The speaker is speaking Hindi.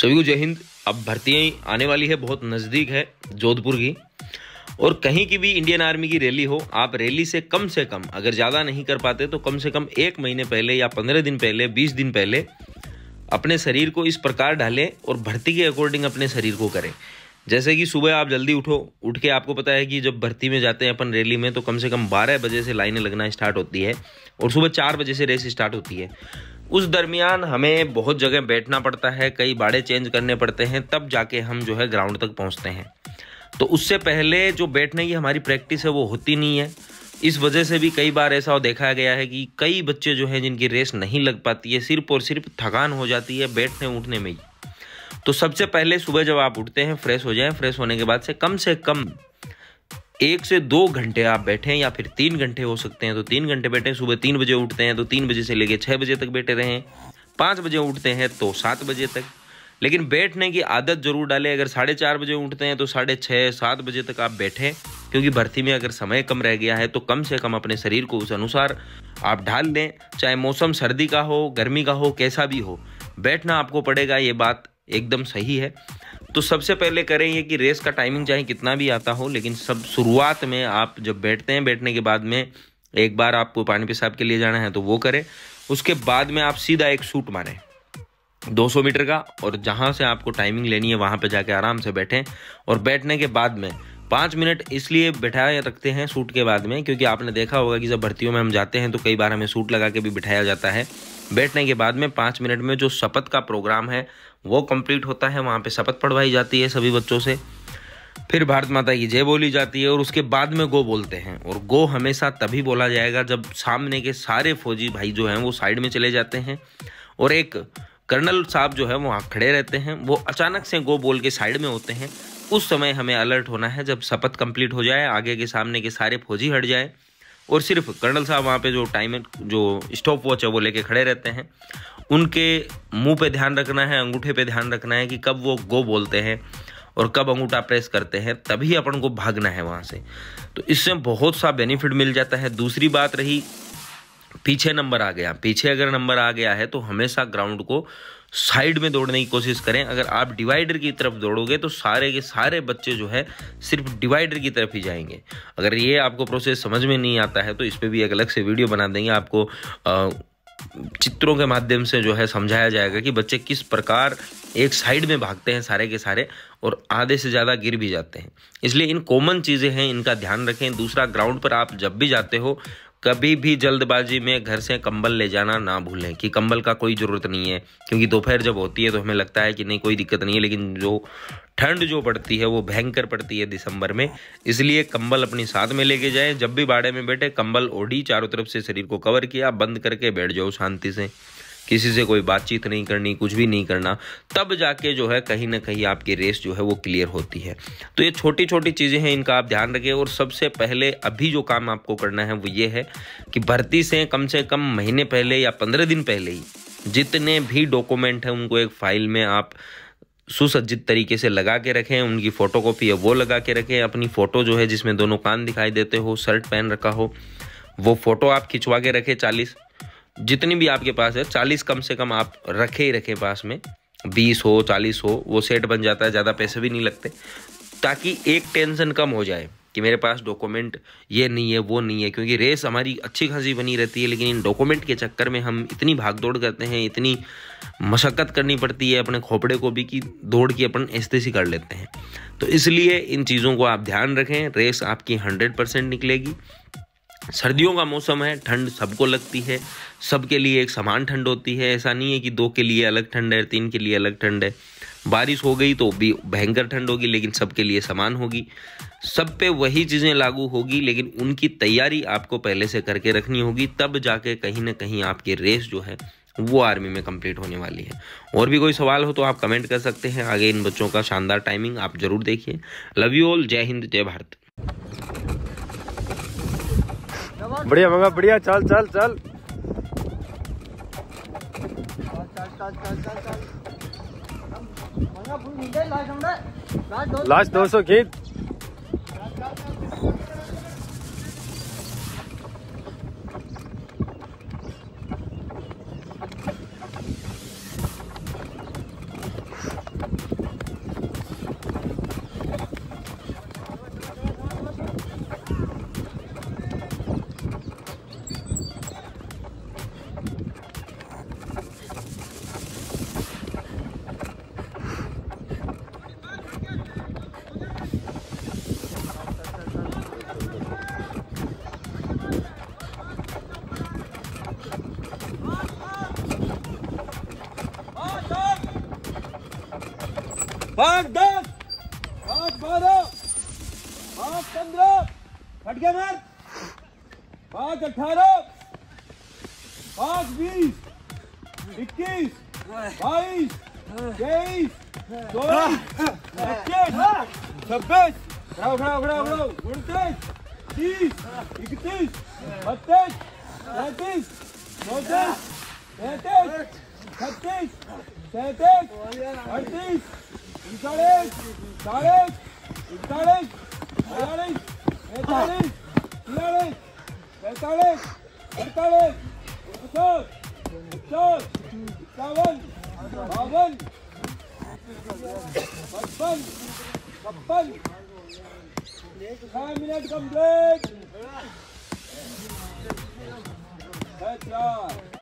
सभी को जय हिंद अब भर्ती आने वाली है बहुत नज़दीक है जोधपुर की और कहीं की भी इंडियन आर्मी की रैली हो आप रैली से कम से कम अगर ज़्यादा नहीं कर पाते तो कम से कम एक महीने पहले या पंद्रह दिन पहले बीस दिन पहले अपने शरीर को इस प्रकार ढालें और भर्ती के अकॉर्डिंग अपने शरीर को करें जैसे कि सुबह आप जल्दी उठो उठ के आपको पता है कि जब भर्ती में जाते हैं अपन रैली में तो कम से कम बारह बजे से लाइनें लगना स्टार्ट होती है और सुबह चार बजे से रेस स्टार्ट होती है उस दरमियान हमें बहुत जगह बैठना पड़ता है कई बाड़े चेंज करने पड़ते हैं तब जाके हम जो है ग्राउंड तक पहुंचते हैं तो उससे पहले जो बैठने की हमारी प्रैक्टिस है वो होती नहीं है इस वजह से भी कई बार ऐसा देखा गया है कि कई बच्चे जो हैं जिनकी रेस नहीं लग पाती है सिर्फ और सिर्फ थकान हो जाती है बैठने उठने में ही तो सबसे पहले सुबह जब आप उठते हैं फ्रेश हो जाएं फ्रेश होने के बाद से कम से कम एक से दो घंटे आप बैठे या फिर तीन घंटे हो सकते हैं तो तीन घंटे बैठे सुबह तीन बजे उठते हैं तो तीन बजे से लेकर छः बजे तक बैठे रहें पाँच बजे उठते हैं तो सात बजे तक लेकिन बैठने की आदत जरूर डालें अगर साढ़े चार बजे उठते हैं तो साढ़े छः सात बजे तक आप बैठें क्योंकि भर्ती में अगर समय कम रह गया है तो कम से कम अपने शरीर को उस अनुसार आप ढाल दें चाहे मौसम सर्दी का हो गर्मी का हो कैसा भी हो बैठना आपको पड़ेगा ये बात एकदम सही है तो सबसे पहले करें ये कि रेस का टाइमिंग चाहे कितना भी आता हो लेकिन सब शुरुआत में आप जब बैठते हैं बैठने के बाद में एक बार आपको पानी पेशाब के लिए जाना है तो वो करें उसके बाद में आप सीधा एक सूट मारें 200 मीटर का और जहां से आपको टाइमिंग लेनी है वहां पे जाके आराम से बैठें और बैठने के बाद में पाँच मिनट इसलिए बैठाया रखते हैं सूट के बाद में क्योंकि आपने देखा होगा कि जब भर्तियों में हम जाते हैं तो कई बार हमें सूट लगा के भी बिठाया जाता है बैठने के बाद में पाँच मिनट में जो शपथ का प्रोग्राम है वो कंप्लीट होता है वहाँ पे शपथ पढ़वाई जाती है सभी बच्चों से फिर भारत माता की जय बोली जाती है और उसके बाद में गो बोलते हैं और गो हमेशा तभी बोला जाएगा जब सामने के सारे फौजी भाई जो हैं वो साइड में चले जाते हैं और एक कर्नल साहब जो है वहाँ खड़े रहते हैं वो अचानक से गो बोल के साइड में होते हैं उस समय हमें अलर्ट होना है जब शपथ कंप्लीट हो जाए आगे के सामने के सारे फौजी हट जाए और सिर्फ कर्नल साहब वहाँ पे जो टाइम जो स्टॉप वॉच है वो लेके खड़े रहते हैं उनके मुंह पे ध्यान रखना है अंगूठे पे ध्यान रखना है कि कब वो गो बोलते हैं और कब अंगूठा प्रेस करते हैं तभी अपन को भागना है वहाँ से तो इससे बहुत सा बेनिफिट मिल जाता है दूसरी बात रही पीछे नंबर आ गया पीछे अगर नंबर आ गया है तो हमेशा ग्राउंड को साइड में दौड़ने की कोशिश करें अगर आप डिवाइडर की तरफ दौड़ोगे तो सारे के सारे बच्चे जो है सिर्फ डिवाइडर की तरफ ही जाएंगे अगर ये आपको प्रोसेस समझ में नहीं आता है तो इस पर भी एक अलग से वीडियो बना देंगे आपको आ, चित्रों के माध्यम से जो है समझाया जाएगा कि बच्चे किस प्रकार एक साइड में भागते हैं सारे के सारे और आधे से ज़्यादा गिर भी जाते हैं इसलिए इन कॉमन चीज़ें हैं इनका ध्यान रखें दूसरा ग्राउंड पर आप जब भी जाते हो कभी भी जल्दबाजी में घर से कंबल ले जाना ना भूलें कि कंबल का कोई ज़रूरत नहीं है क्योंकि दोपहर जब होती है तो हमें लगता है कि नहीं कोई दिक्कत नहीं है लेकिन जो ठंड जो पड़ती है वो भयंकर पड़ती है दिसंबर में इसलिए कंबल अपने साथ में लेके जाएं जब भी बाड़े में बैठे कंबल ओढ़ी चारों तरफ से शरीर को कवर किया बंद करके बैठ जाओ शांति से किसी से कोई बातचीत नहीं करनी कुछ भी नहीं करना तब जाके जो है कहीं ना कहीं आपकी रेस जो है वो क्लियर होती है तो ये छोटी छोटी चीज़ें हैं इनका आप ध्यान रखें और सबसे पहले अभी जो काम आपको करना है वो ये है कि भर्ती से कम से कम महीने पहले या पंद्रह दिन पहले ही जितने भी डॉक्यूमेंट हैं उनको एक फाइल में आप सुसज्जित तरीके से लगा के रखें उनकी फ़ोटो कॉपी है वो लगा के रखें अपनी फ़ोटो जो है जिसमें दोनों कान दिखाई देते हो शर्ट पहन रखा हो वो फ़ोटो आप खिंचवा के रखें चालीस जितनी भी आपके पास है चालीस कम से कम आप रखे ही रखें पास में बीस हो चालीस हो वो सेट बन जाता है ज़्यादा पैसे भी नहीं लगते ताकि एक टेंशन कम हो जाए कि मेरे पास डॉक्यूमेंट ये नहीं है वो नहीं है क्योंकि रेस हमारी अच्छी खासी बनी रहती है लेकिन इन डॉक्यूमेंट के चक्कर में हम इतनी भाग दौड़ करते हैं इतनी मशक्क़त करनी पड़ती है अपने खोपड़े को भी कि दौड़ की अपन ऐसे एस्तेसी कर लेते हैं तो इसलिए इन चीज़ों को आप ध्यान रखें रेस आपकी हंड्रेड परसेंट निकलेगी सर्दियों का मौसम है ठंड सबको लगती है सबके लिए एक समान ठंड होती है ऐसा नहीं है कि दो के लिए अलग ठंड है तीन के लिए अलग ठंड है बारिश हो गई तो भी भयंकर ठंड होगी लेकिन सबके लिए समान होगी सब पे वही चीज़ें लागू होगी लेकिन उनकी तैयारी आपको पहले से करके रखनी होगी तब जाके कहीं ना कहीं आपकी रेस जो है वो आर्मी में कंप्लीट होने वाली है और भी कोई सवाल हो तो आप कमेंट कर सकते हैं आगे इन बच्चों का शानदार टाइमिंग आप ज़रूर देखिए लव यू ऑल जय हिंद जय भारत बढ़िया मंगा बढ़िया चल चल चल लास्ट दो सौ खींच पांच दस पांच बारह पांच पंद्रह फट गया मार पांच अठारह पांच बीस इक्कीस बाईस तेईस चौबीस हाँ। छब्बीस खड़ा उनतीस तीस इकतीस बत्तीस तैतीस चौतीस पैंतीस छत्तीस सैतीस अड़तीस ચાલીસ ચાલીસ ચાલીસ ચાલીસ બેતાલીસ ચાલીસ બેતાલીસ અડતાલીસ પચાસ પચાસ સત્તાવન બાવન પચપન છપ્પન છ મિનિટ કમ્પ્લીટ ચાર